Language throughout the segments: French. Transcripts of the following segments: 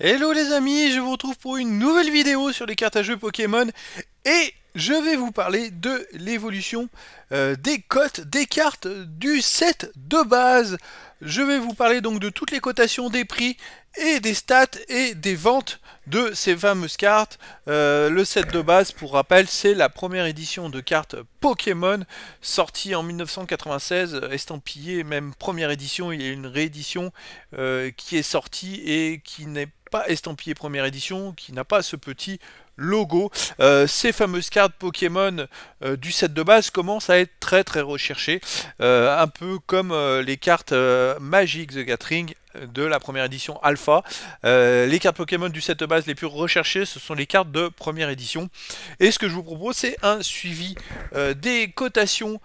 Hello les amis, je vous retrouve pour une nouvelle vidéo sur les cartes à jeu Pokémon et je vais vous parler de l'évolution euh, des cotes des cartes du set de base. Je vais vous parler donc de toutes les cotations des prix et des stats et des ventes de ces fameuses cartes. Euh, le set de base, pour rappel, c'est la première édition de cartes Pokémon sortie en 1996, estampillée même première édition. Il y a une réédition euh, qui est sortie et qui n'est pas estampillé première édition, qui n'a pas ce petit logo. Euh, ces fameuses cartes Pokémon euh, du set de base commencent à être très très recherchées, euh, un peu comme les cartes Magic The Gathering de la première édition Alpha. les cartes Pokémon du set de base les plus recherchées, ce sont les cartes de première édition. Et ce que je vous propose, c'est un suivi des cotations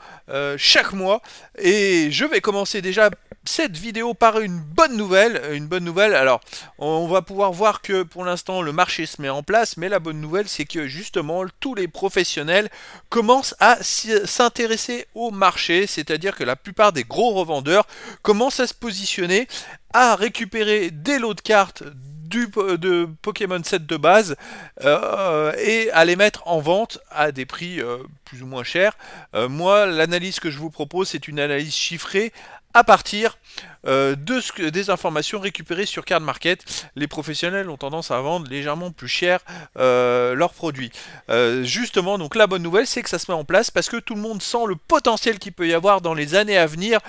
chaque mois. Et je vais commencer déjà cette vidéo paraît une bonne nouvelle. Euh, une bonne nouvelle, alors on va pouvoir voir que pour l'instant le marché se met en place, mais la bonne nouvelle c'est que justement tous les professionnels commencent à s'intéresser au marché, c'est-à-dire que la plupart des gros revendeurs commencent à se positionner, à récupérer des lots de cartes de Pokémon 7 de base euh, et à les mettre en vente à des prix euh, plus ou moins chers. moi, l'analyse que je vous propose, c'est une analyse chiffrée à partir euh, de ce des informations récupérées sur Card Market. Les professionnels ont tendance à vendre légèrement plus cher euh, leurs produits. Euh, justement, donc la bonne nouvelle, c'est que ça se met en place parce que tout le monde sent le potentiel qu'il peut y avoir dans les années à venir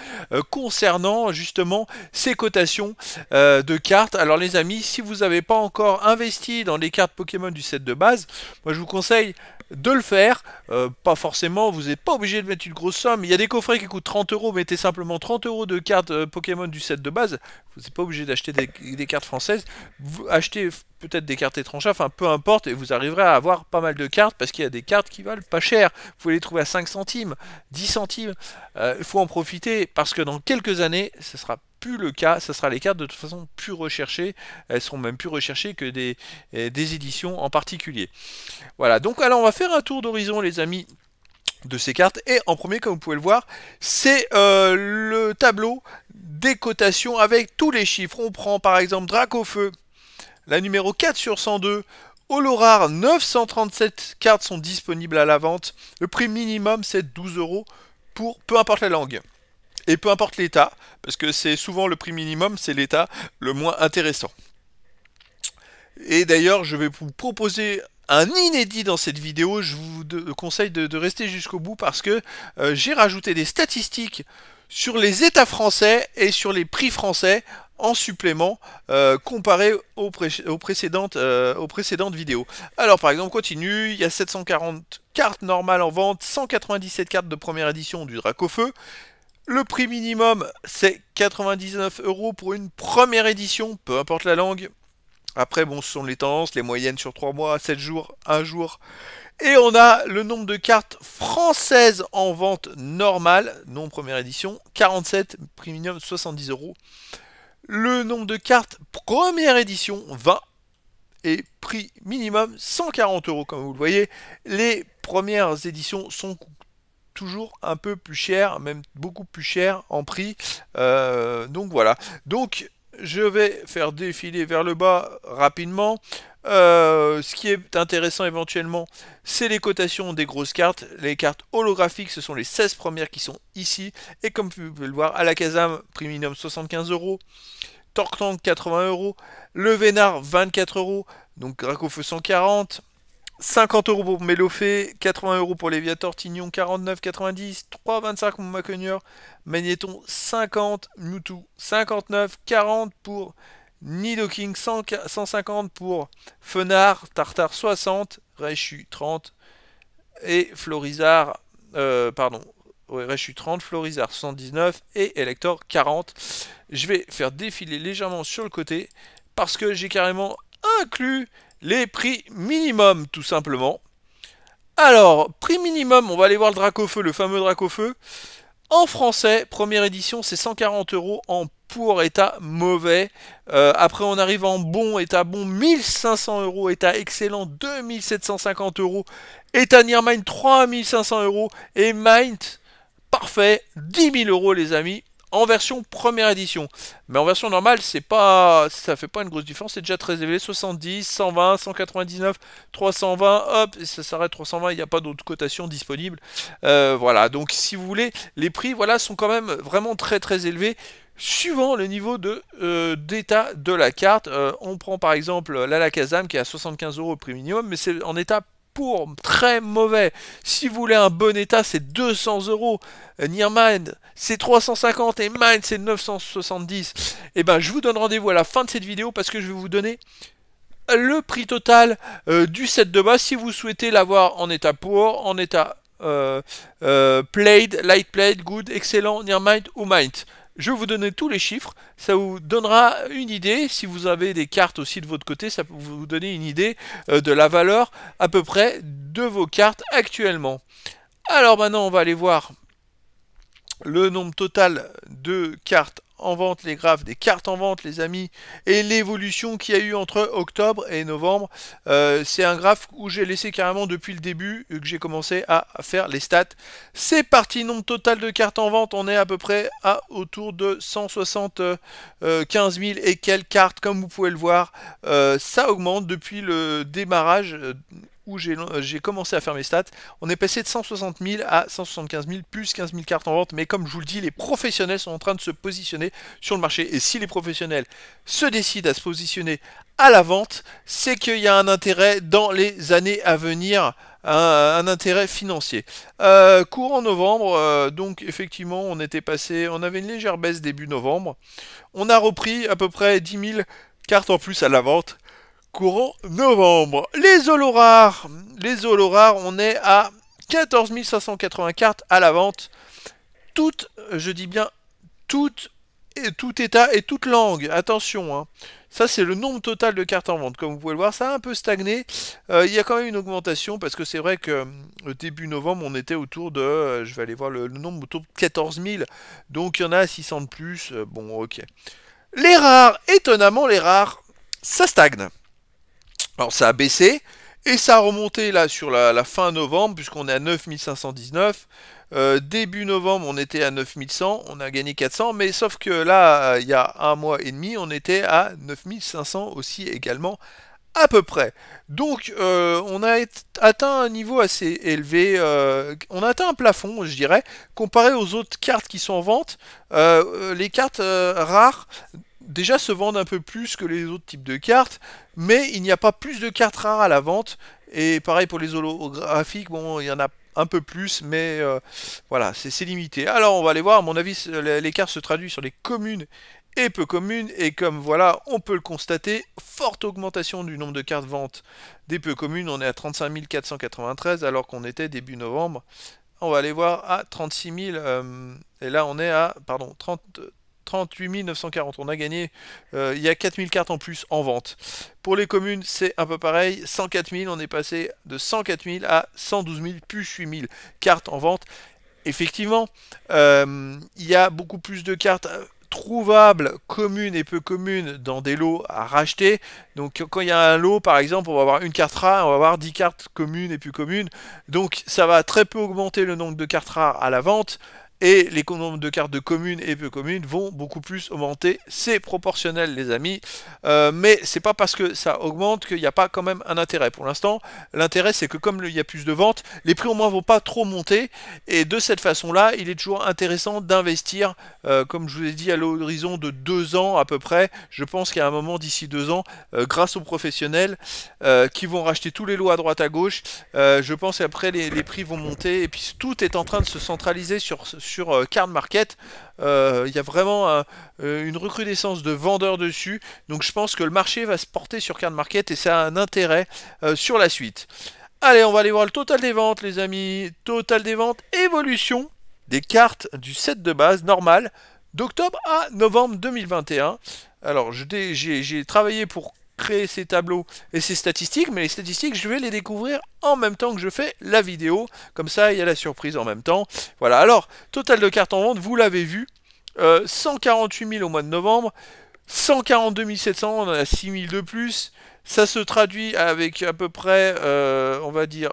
concernant justement ces cotations de cartes. Alors les amis, si vous n'avez pas encore investi dans les cartes Pokémon du set de base, moi je vous conseille de le faire. Euh, pas forcément, vous n'êtes pas obligé de mettre une grosse somme. Il y a des coffrets qui coûtent 30 euros, mettez simplement 30 euros de cartes euh, Pokémon du set de base. Vous n'êtes pas obligé d'acheter des, cartes françaises. Vous achetez peut-être des cartes étrangères, enfin peu importe, et vous arriverez à avoir pas mal de cartes parce qu'il y a des cartes qui valent pas cher. Vous pouvez les trouver à 5 centimes, 10 centimes. Euh, il faut en profiter parce que dans quelques années, ce sera plus le cas, ça sera les cartes de toute façon plus recherchées, elles seront même plus recherchées que des, euh, des éditions en particulier. Voilà, donc alors on va faire un tour d'horizon les amis de ces cartes. Et en premier, comme vous pouvez le voir, c'est euh, le tableau des cotations avec tous les chiffres. On prend par exemple Feu. la numéro 4 sur 102. Olorar, 937 cartes sont disponibles à la vente. Le prix minimum, c'est 12 euros pour peu importe la langue et peu importe l'état, parce que c'est souvent le prix minimum, c'est l'état le moins intéressant. Et d'ailleurs, je vais vous proposer un inédit dans cette vidéo. Je vous conseille de, rester jusqu'au bout parce que euh, j'ai rajouté des statistiques sur les États français et sur les prix français en supplément euh, comparé euh, aux, précédentes, vidéos. Alors par exemple, continue, il y a 740 cartes normales en vente, 197 cartes de première édition du Dracofeu, le prix minimum, c'est 99 euros pour une première édition, peu importe la langue. Après, bon, ce sont les tendances, les moyennes sur 3 mois, 7 jours, 1 jour. Et on a le nombre de cartes françaises en vente normale, non première édition, 47, prix minimum 70 euros. Le nombre de cartes première édition, 20. Et prix minimum 140 euros, comme vous le voyez. Les premières éditions sont toujours un peu plus cher, même beaucoup plus cher en prix. Euh, donc voilà. Donc je vais faire défiler vers le bas rapidement. Euh, ce qui est intéressant éventuellement, c'est les cotations des grosses cartes. Les cartes holographiques, ce sont les 16 premières qui sont ici. Et comme vous pouvez le voir, à la Kazam, prix minimum 75 euros. Torque 80 euros. Le Vénard, 24 euros. Donc Gracofeu 140. 50 euros pour Melofé, 80 euros pour Léviator, Tignon 49,90, 3,25 pour Macogneur, Magnéton 50, Mewtwo 59, 40 pour Nidoking 150 pour Fenard, Tartar, 60, Réchu, 30 et Florizard, euh, pardon, 30, Florizard 79 et Elector 40. Je vais faire défiler légèrement sur le côté parce que j'ai carrément inclus les prix minimum, tout simplement. Alors, prix minimum, on va aller voir le Dracofeu, le fameux Dracofeu. En français, première édition, c'est 140 euros en pour état mauvais. Euh, après, on arrive en bon état bon, 1500 euros, état excellent, 2750 euros, état Near Mind, 3500 euros, et Mind, parfait, 10 000 euros, les amis en version première édition. Mais en version normale, c'est pas, ça fait pas une grosse différence. C'est déjà très élevé, 70, 120, 199, 320, hop, et ça s'arrête 320. Il n'y a pas d'autres cotations disponibles. Euh, voilà. Donc, si vous voulez, les prix, voilà, sont quand même vraiment très très élevés suivant le niveau de euh, d'état de la carte. Euh, on prend par exemple l'alakazam qui est à 75 euros au prix minimum, mais c'est en état pour très mauvais. Si vous voulez un bon état, c'est 200 euros. Euh, Nearmind, c'est 350 et Mind, c'est 970. Et eh ben, je vous donne rendez-vous à la fin de cette vidéo parce que je vais vous donner le prix total euh, du set de base si vous souhaitez l'avoir en état pour, en état euh, played, light played, good, excellent, near ou mind. Je vais vous donner tous les chiffres, ça vous donnera une idée, si vous avez des cartes aussi de votre côté, ça peut vous donner une idée euh, de la valeur à peu près de vos cartes actuellement. Alors maintenant on va aller voir le nombre total de cartes en vente, les graphes des cartes en vente, les amis, et l'évolution qui a eu entre octobre et novembre. Euh, c'est un graphe où j'ai laissé carrément depuis le début que j'ai commencé à faire les stats. C'est parti, nombre total de cartes en vente, on est à peu près à autour de 175 000 et quelles cartes, comme vous pouvez le voir. Euh, ça augmente depuis le démarrage euh, euh, j'ai commencé à faire mes stats, on est passé de 160 000 à 175 000, plus 15 000 cartes en vente. Mais comme je vous le dis, les professionnels sont en train de se positionner sur le marché. Et si les professionnels se décident à se positionner à la vente, c'est qu'il y a un intérêt dans les années à venir. Un, intérêt financier. Euh, courant novembre, euh, donc effectivement, on était passé, on avait une légère baisse début novembre. On a repris à peu près 10 000 cartes en plus à la vente courant novembre. Les HoloRares. Les HoloRares, on est à 14 580 cartes à la vente. Toutes, je dis bien, toutes, et tout état et toute langue. Attention, hein. ça c'est le nombre total de cartes en vente. Comme vous pouvez le voir, ça a un peu stagné. Euh, il y a quand même une augmentation parce que c'est vrai que euh, début novembre, on était autour de, euh, je vais aller voir le, nombre, autour de 14 000. Donc il y en a 600 de plus. bon, ok. Les rares, étonnamment, les rares, ça stagne. Alors ça a baissé et ça a remonté là sur la, fin novembre puisqu'on est à 9519. Euh, début novembre, on était à 9100, on a gagné 400, mais sauf que là, il y a un mois et demi, on était à 9500 aussi également, à peu près. Donc, euh, on a atteint un niveau assez élevé, euh, on a atteint un plafond, je dirais, comparé aux autres cartes qui sont en vente. les cartes rares déjà se vendent un peu plus que les autres types de cartes, mais il n'y a pas plus de cartes rares à la vente. Et pareil pour les holographiques, bon, il y en a un peu plus, mais euh, voilà, c'est limité. Alors on va aller voir, à mon avis, les cartes se traduit sur les communes et peu communes, et comme voilà, on peut le constater, forte augmentation du nombre de cartes ventes des peu communes, on est à 35 493 alors qu'on était début novembre. On va aller voir à 36 000, euh, et là on est à, pardon, 30, 38 940. On a gagné, euh, il y a 4000 cartes en plus en vente. Pour les communes, c'est un peu pareil. 104 000, on est passé de 104 000 à 112 000, plus 8000 cartes en vente. Effectivement, euh, il y a beaucoup plus de cartes euh, trouvables, communes et peu communes, dans des lots à racheter. Donc quand il y a un lot, par exemple, on va avoir une carte rare, on va avoir 10 cartes communes et plus communes. Donc ça va très peu augmenter le nombre de cartes rares à la vente et les nombres de cartes de communes et peu communes vont beaucoup plus augmenter. C'est proportionnel, les amis, euh, mais c'est pas parce que ça augmente qu'il n'y a pas quand même un intérêt. Pour l'instant, l'intérêt, c'est que comme il y a plus de ventes, les prix au moins vont pas trop monter, et de cette façon-là, il est toujours intéressant d'investir, euh, comme je vous ai dit, à l'horizon de deux ans à peu près. Je pense qu'à un moment d'ici deux ans, euh, grâce aux professionnels qui vont racheter tous les lots à droite à gauche, je pense qu'après les, prix vont monter, et puis tout est en train de se centraliser sur sur Card euh, Market. Euh, il y a vraiment euh, une recrudescence de vendeurs dessus. Donc je pense que le marché va se porter sur Card Market et ça a un intérêt sur la suite. Allez, on va aller voir le total des ventes, les amis. Total des ventes, évolution des cartes du set de base normal d'octobre à novembre 2021. Alors, j'ai travaillé pour créer ces tableaux et ces statistiques, mais les statistiques, je vais les découvrir en même temps que je fais la vidéo. Comme ça, il y a la surprise en même temps. Voilà, alors, total de cartes en vente, vous l'avez vu, 148 euh, 000 au mois de novembre, 142 700, on en a 6 000 de plus. Ça se traduit avec à peu près, euh, on va dire,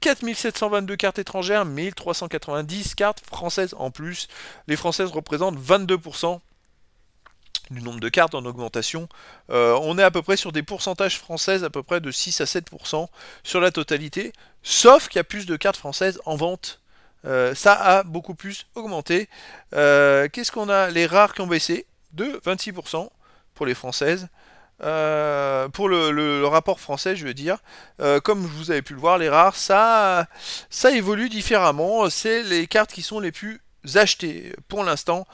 4722 euh, cartes étrangères, 1390 cartes françaises en plus. Les françaises représentent 22% du nombre de cartes en augmentation. Euh, on est à peu près sur des pourcentages françaises à peu près de 6 à 7% sur la totalité, sauf qu'il y a plus de cartes françaises en vente. Euh, ça a beaucoup plus augmenté. Euh, qu'est-ce qu'on a Les rares qui ont baissé de 26% pour les françaises. pour le, rapport français, je veux dire, comme vous avez pu le voir, les rares, ça, ça évolue différemment. C'est les cartes qui sont les plus achetées pour l'instant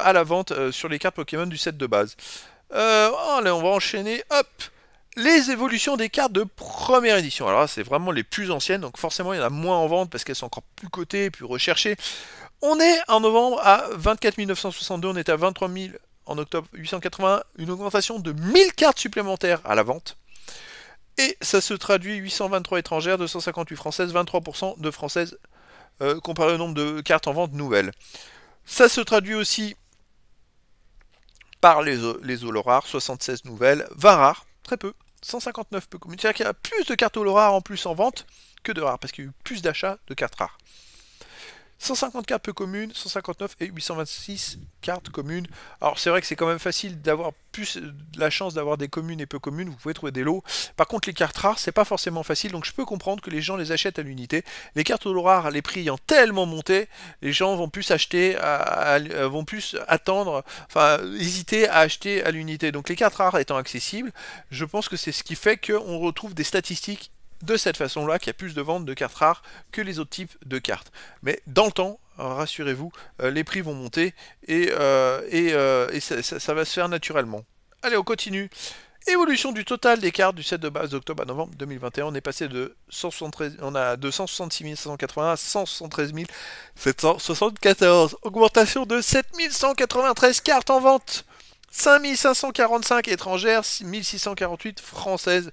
à la vente euh, sur les cartes Pokémon du set de base. Euh, allez, on va enchaîner. Hop les évolutions des cartes de première édition. Alors c'est vraiment les plus anciennes, donc forcément, il y en a moins en vente parce qu'elles sont encore plus cotées, plus recherchées. On est en novembre à 24 962, on est à 23 000 en octobre 881. une augmentation de 1000 cartes supplémentaires à la vente. Et ça se traduit 823 étrangères, 258 françaises, 23% de françaises, euh, comparé au nombre de cartes en vente nouvelles. Ça se traduit aussi par les, les 76 nouvelles, 20 rares, très peu, 159 peu communes. C'est-à-dire qu'il y a plus de cartes holo en plus en vente que de rares, parce qu'il y a eu plus d'achats de cartes rares. 150 cartes peu communes, 159 et 826 cartes communes. Alors c'est vrai que c'est quand même facile d'avoir plus euh, la chance d'avoir des communes et peu communes, vous pouvez trouver des lots. Par contre les cartes rares, c'est pas forcément facile, donc je peux comprendre que les gens les achètent à l'unité. Les cartes rares, les prix ayant tellement monté, les gens vont plus acheter, euh, vont plus attendre, enfin hésiter à acheter à l'unité. Donc les cartes rares étant accessibles, je pense que c'est ce qui fait qu'on retrouve des statistiques de cette façon-là qu'il y a plus de ventes de cartes rares que les autres types de cartes. Mais dans le temps, euh, rassurez-vous, euh, les prix vont monter et, euh, et, ça, va se faire naturellement. Allez, on continue. Évolution du total des cartes du set de base d'octobre à novembre 2021. On est passé de 173, on a 266 à 173 774. Augmentation de 7193 cartes en vente. 5545 étrangères, 1648 françaises,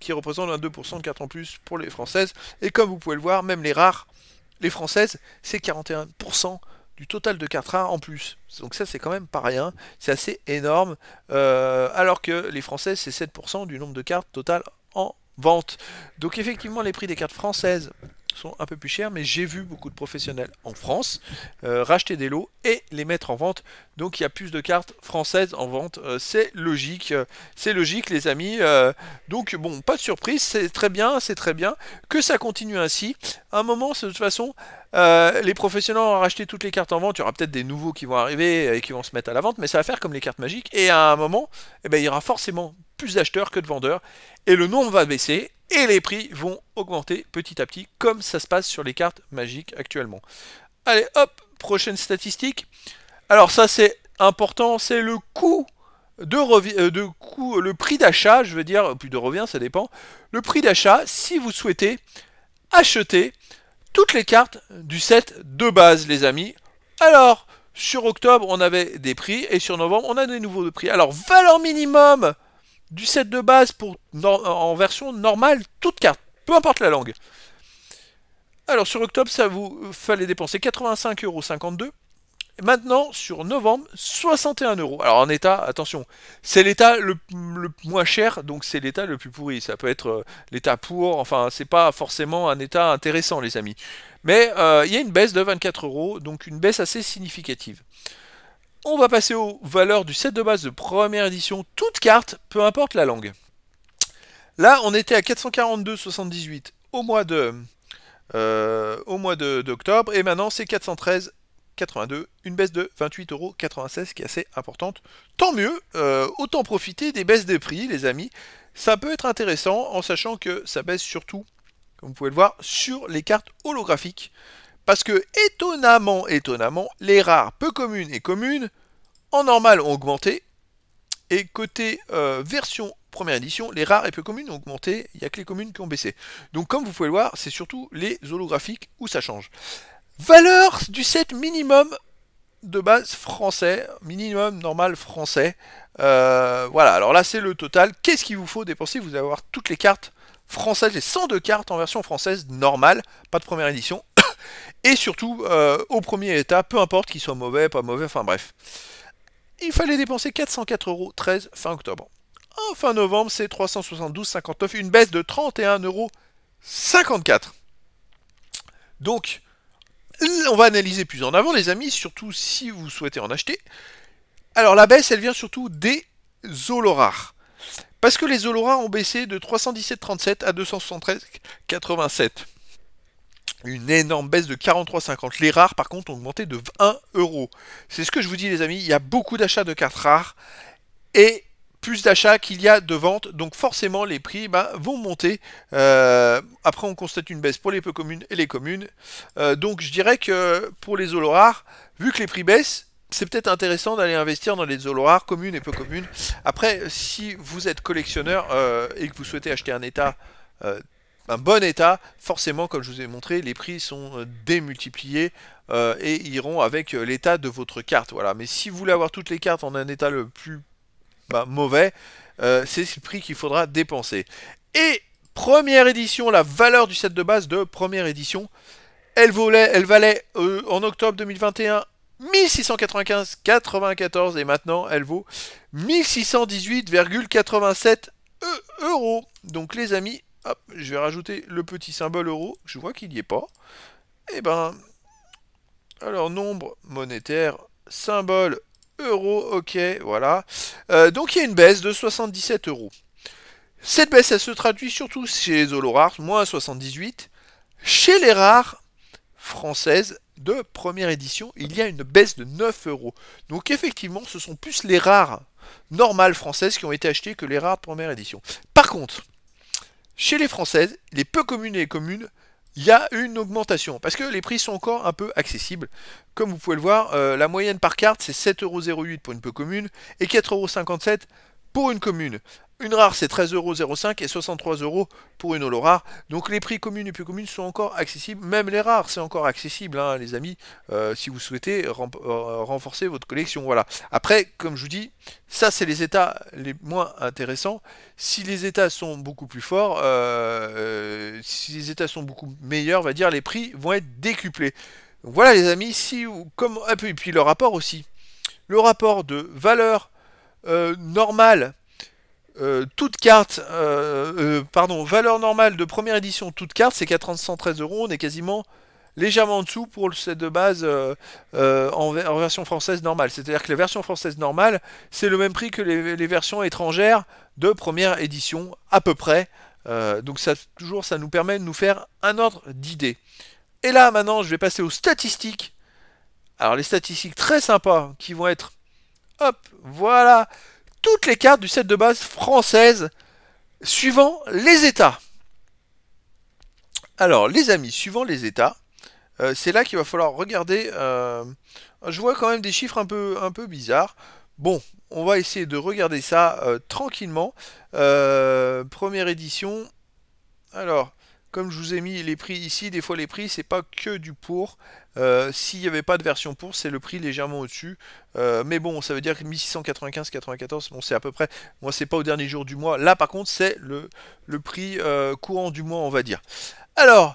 qui représente 2% de cartes en plus pour les françaises. Et comme vous pouvez le voir, même les rares, les françaises, c'est 41% du total de cartes rares en plus. Donc ça c'est quand même pas rien, c'est assez énorme, euh, alors que les françaises c'est 7% du nombre de cartes totales en vente. Donc effectivement les prix des cartes françaises sont un peu plus chers, mais j'ai vu beaucoup de professionnels en France euh, racheter des lots et les mettre en vente. Donc il y a plus de cartes françaises en vente. Euh, c'est logique, c'est logique les amis. Euh, donc bon, pas de surprise, c'est très bien, c'est très bien que ça continue ainsi. À un moment, de toute façon, les professionnels ont racheté toutes les cartes en vente. Il y aura peut-être des nouveaux qui vont arriver et qui vont se mettre à la vente, mais ça va faire comme les cartes magiques. Et à un moment, eh ben, il y aura forcément plus d'acheteurs que de vendeurs, et le nombre va baisser, et les prix vont augmenter petit à petit, comme ça se passe sur les cartes magiques actuellement. Allez, hop, prochaine statistique. Alors ça c'est important, c'est le coût de, revient euh, de coût, le prix d'achat, je veux dire, plus de revient, ça dépend. Le prix d'achat, si vous souhaitez acheter toutes les cartes du set de base, les amis. Alors, sur octobre, on avait des prix, et sur novembre, on a des nouveaux prix. Alors, valeur minimum du set de base pour, en version normale, toute carte, peu importe la langue. Alors sur octobre, ça vous fallait dépenser 85,52€. Maintenant, sur novembre, 61€. Alors en état, attention, c'est l'état le, moins cher, donc c'est l'état le plus pourri. Ça peut être euh, l'état pour, enfin, c'est pas forcément un état intéressant, les amis. Mais euh, il y a une baisse de 24€, donc une baisse assez significative. On va passer aux valeurs du set de base de première édition, toutes cartes, peu importe la langue. Là, on était à 442,78 euh, au mois de d'octobre, et maintenant c'est 413,82, une baisse de 28,96€ qui est assez importante. Tant mieux, euh, autant profiter des baisses des prix, les amis. Ça peut être intéressant en sachant que ça baisse surtout, comme vous pouvez le voir, sur les cartes holographiques. Parce que étonnamment, étonnamment, les rares, peu communes et communes, en normal ont augmenté. Et côté euh, version première édition, les rares et peu communes ont augmenté, il n'y a que les communes qui ont baissé. Donc comme vous pouvez le voir, c'est surtout les holographiques où ça change. Valeur du set minimum de base français, minimum normal français. Euh, voilà, alors là c'est le total. Qu'est-ce qu'il vous faut dépenser Vous allez avoir toutes les cartes françaises, les 102 cartes en version française normale, pas de première édition, et surtout, euh, au premier état, peu importe qu'il soit mauvais, pas mauvais, enfin bref. Il fallait dépenser 404,13€ fin octobre. En fin novembre, c'est 372,59, une baisse de 31,54€. Donc, on va analyser plus en avant, les amis, surtout si vous souhaitez en acheter. Alors, la baisse, elle vient surtout des Zolorars Parce que les Zolorars ont baissé de 317,37 à 273,87 une énorme baisse de 43,50. Les rares, par contre, ont augmenté de 1 euro. C'est ce que je vous dis, les amis. Il y a beaucoup d'achats de cartes rares et plus d'achats qu'il y a de ventes. Donc forcément, les prix ben, vont monter. Euh, après, on constate une baisse pour les peu communes et les communes. Euh, donc je dirais que pour les holo rares, vu que les prix baissent, c'est peut-être intéressant d'aller investir dans les holo rares, communes et peu communes. Après, si vous êtes collectionneur euh, et que vous souhaitez acheter un état bon état, forcément, comme je vous ai montré, les prix sont euh, démultipliés euh, et iront avec euh, l'état de votre carte. Voilà. Mais si vous voulez avoir toutes les cartes en un état le plus bah, mauvais, c'est le prix qu'il faudra dépenser. Et première édition, la valeur du set de base de première édition, elle, volait, elle valait en octobre 2021 1695,94 et maintenant elle vaut 1618,87 euros. Donc les amis, je vais rajouter le petit symbole euro, je vois qu'il n'y est pas. Eh ben, alors nombre monétaire, symbole euro, ok, voilà. Euh, donc il y a une baisse de 77 euros. Cette baisse, elle se traduit surtout chez les moins 78. Chez les rares françaises de première édition, il y a une baisse de 9 euros. Donc effectivement, ce sont plus les rares normales françaises qui ont été achetées que les rares première édition. Par contre, chez les Françaises, les peu communes et les communes, il y a une augmentation parce que les prix sont encore un peu accessibles. Comme vous pouvez le voir, euh, la moyenne par carte c'est 7,08€ pour une peu commune et 4,57€ pour une commune. Une rare, c'est 13,05€ et 63€ pour une holo rare. Donc les prix communes et plus communes sont encore accessibles. Même les rares, c'est encore accessible, hein, les amis, euh, si vous souhaitez euh, renforcer votre collection. Voilà. Après, comme je vous dis, ça, c'est les états les moins intéressants. Si les états sont beaucoup plus forts, euh, si les états sont beaucoup meilleurs, va dire, les prix vont être décuplés. voilà, les amis, si comme, ah, puis, et puis le rapport aussi. Le rapport de valeur normale euh, toute carte, euh, euh, pardon, valeur normale de première édition toute carte, c'est 413 euros. On est quasiment légèrement en dessous pour le set de base en, version française normale. C'est-à-dire que la version française normale, c'est le même prix que les, versions étrangères de première édition, à peu près. donc ça, toujours, ça nous permet de nous faire un ordre d'idée. Et là, maintenant, je vais passer aux statistiques. Alors les statistiques très sympas qui vont être... Hop, voilà toutes les cartes du set de base française suivant les états. Alors, les amis, suivant les états, euh, c'est là qu'il va falloir regarder. Euh, je vois quand même des chiffres un peu, un peu bizarres. Bon, on va essayer de regarder ça euh, tranquillement. première édition. Alors, comme je vous ai mis les prix ici, des fois les prix, c'est pas que du pour. Euh, s'il n'y avait pas de version pour, c'est le prix légèrement au-dessus. Euh, mais bon, ça veut dire que 1695-94, bon, c'est à peu près. Moi, c'est pas au dernier jour du mois. Là, par contre, c'est le, le, prix euh, courant du mois, on va dire. Alors,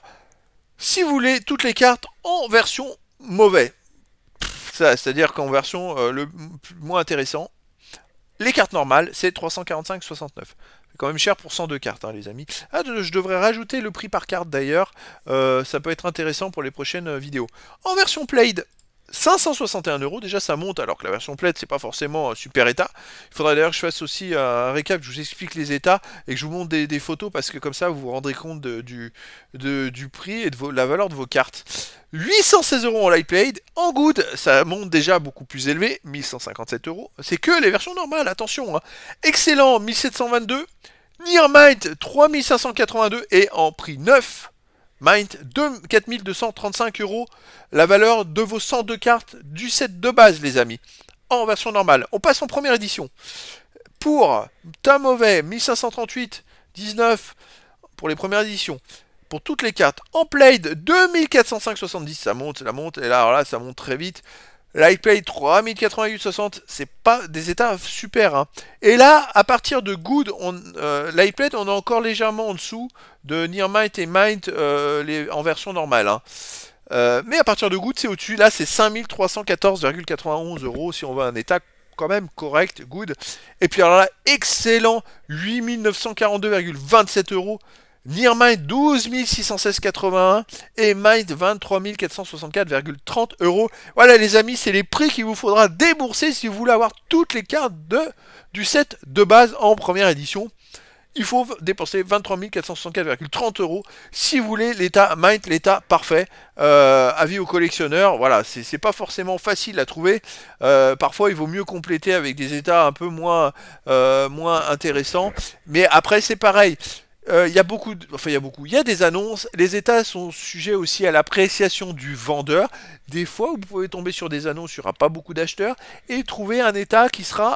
si vous voulez toutes les cartes en version mauvais, c'est-à-dire qu'en version le moins intéressant, les cartes normales, c'est 345,69. C'est quand même cher pour 102 cartes, hein, les amis. Ah, je devrais rajouter le prix par carte d'ailleurs. Euh, ça peut être intéressant pour les prochaines euh, vidéos. En version Played, 561 euros, déjà ça monte, alors que la version plaide c'est pas forcément super état. Il faudrait d'ailleurs que je fasse aussi un récap, je vous explique les états et que je vous montre des, photos, parce que comme ça, vous vous rendrez compte du, du prix et de la valeur de vos cartes. 816 euros en light played, en good, ça monte déjà beaucoup plus élevé, 1157 euros. C'est que les versions normales, attention. Hein. Excellent, 1722. NearMite 3582 et en prix neuf Mind 4235 euros la valeur de vos 102 cartes du set de base, les amis, en version normale. On passe en première édition. Pour Tom Mauvais, 1538, 19 pour les premières éditions. Pour toutes les cartes, en Played, 70 ça monte, ça monte, et là, là, ça monte très vite. Lightplay 3088,60, c'est pas des états super. Hein. Et là, à partir de Good, on, euh, on est encore légèrement en dessous de NearMind et Mind euh, les, en version normale. Hein. Euh, mais à partir de Good, c'est au-dessus. Là, c'est 5314,91 euros si on veut un état quand même correct, Good. Et puis alors là, excellent, 8942,27 euros. 1261681€. 12 et Mind 23 euros. Voilà les amis, c'est les prix qu'il vous faudra débourser si vous voulez avoir toutes les cartes de, du set de base en première édition il faut dépenser 23 464,30 euros si vous voulez l'état Mint, l'état parfait. Euh, avis aux collectionneurs, voilà, c'est pas forcément facile à trouver. Euh, parfois, il vaut mieux compléter avec des états un peu moins, euh, moins intéressants. Mais après, c'est pareil. Il y a beaucoup, enfin il y a beaucoup, il y a des annonces. Les états sont sujets aussi à l'appréciation du vendeur. Des fois, vous pouvez tomber sur des annonces, il n'y aura pas beaucoup d'acheteurs et trouver un état qui sera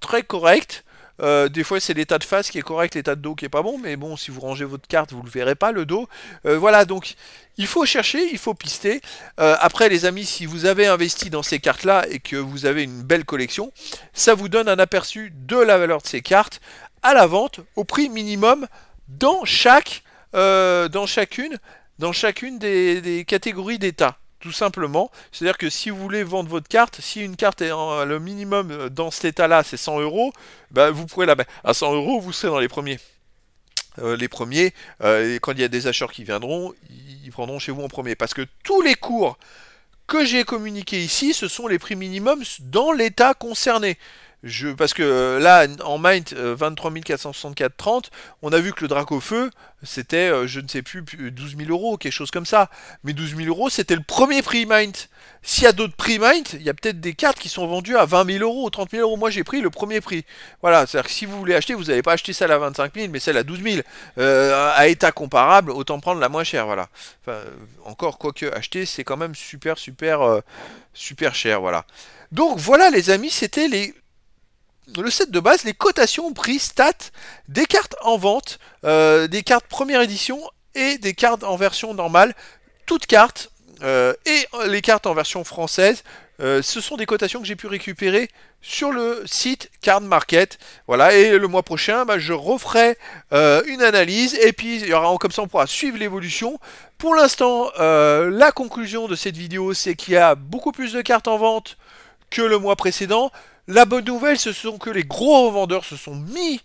très correct euh, des fois, c'est l'état de face qui est correct, l'état de dos qui est pas bon, mais bon, si vous rangez votre carte, vous le verrez pas, le dos. Euh, voilà, donc il faut chercher, il faut pister. Euh, après, les amis, si vous avez investi dans ces cartes-là et que vous avez une belle collection, ça vous donne un aperçu de la valeur de ces cartes à la vente au prix minimum dans chaque, dans chacune, dans chacune des catégories d'état tout simplement. C'est-à-dire que si vous voulez vendre votre carte, si une carte est le minimum euh, dans cet état-là, c'est 100 euros, bah vous pourrez la à 100 euros, vous serez dans les premiers. Euh, les premiers, euh, et quand il y a des acheteurs qui viendront, ils prendront chez vous en premier. Parce que tous les cours que j'ai communiqués ici, ce sont les prix minimums dans l'état concerné parce que euh, là, en Mind 464 30, on a vu que le Draco Feu, c'était, euh, je ne sais plus, 12 000 euros, quelque chose comme ça. Mais 12 000 euros, c'était le premier prix Mind. S'il y a d'autres prix Mind, il y a peut-être des cartes qui sont vendues à 20 000 euros, 30 000 euros. Moi, j'ai pris le premier prix. Voilà, c'est-à-dire que si vous voulez acheter, vous n'allez pas acheter celle à 25 000, mais celle à 12 000. Euh, à état comparable, autant prendre la moins chère, voilà. encore, quoique acheter, c'est quand même super, super, super cher, voilà. Donc voilà les amis, c'était les le set de base, les cotations, prix, stat des cartes en vente, euh, des cartes première édition et des cartes en version normale, toutes cartes, euh, et euh, les cartes en version française. ce sont des cotations que j'ai pu récupérer sur le site Card Market. Voilà, et le mois prochain, bah, je referai une analyse et puis il y aura comme ça on pourra suivre l'évolution. Pour l'instant, la conclusion de cette vidéo, c'est qu'il y a beaucoup plus de cartes en vente que le mois précédent. La bonne nouvelle, ce sont que les gros revendeurs se sont mis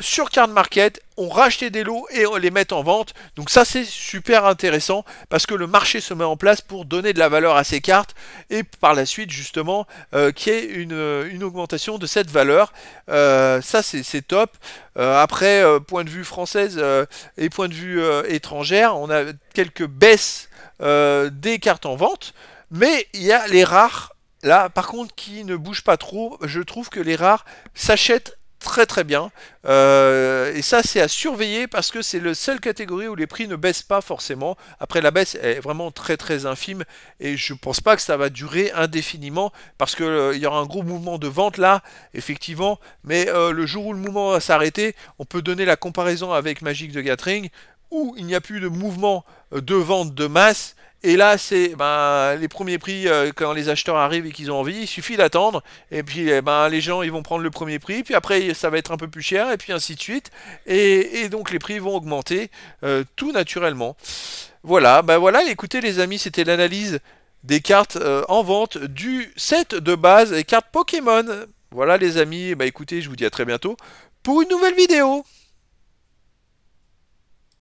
sur Card Market, ont racheté des lots et on les met en vente. Donc ça c'est super intéressant parce que le marché se met en place pour donner de la valeur à ces cartes et par la suite justement qui euh, qu'il y ait une, augmentation de cette valeur. Euh, ça c'est top. Euh, après, point de vue française et point de vue étrangère, on a quelques baisses des cartes en vente. Mais il y a les rares Là, par contre, qui ne bouge pas trop, je trouve que les rares s'achètent très très bien. Euh, et ça, c'est à surveiller parce que c'est la seule catégorie où les prix ne baissent pas forcément. Après, la baisse est vraiment très très infime et je pense pas que ça va durer indéfiniment parce qu'il euh, y aura un gros mouvement de vente là, effectivement. Mais euh, le jour où le mouvement va s'arrêter, on peut donner la comparaison avec Magic de Gathering où il n'y a plus de mouvement de vente de masse. Et là, c'est ben, les premiers prix, euh, quand les acheteurs arrivent et qu'ils ont envie, il suffit d'attendre. Et puis, eh ben, les gens, ils vont prendre le premier prix. Puis après, ça va être un peu plus cher. Et puis ainsi de suite. Et, donc, les prix vont augmenter euh, tout naturellement. Voilà, ben voilà, écoutez les amis, c'était l'analyse des cartes euh, en vente du set de base et cartes Pokémon. Voilà les amis, ben, écoutez, je vous dis à très bientôt pour une nouvelle vidéo.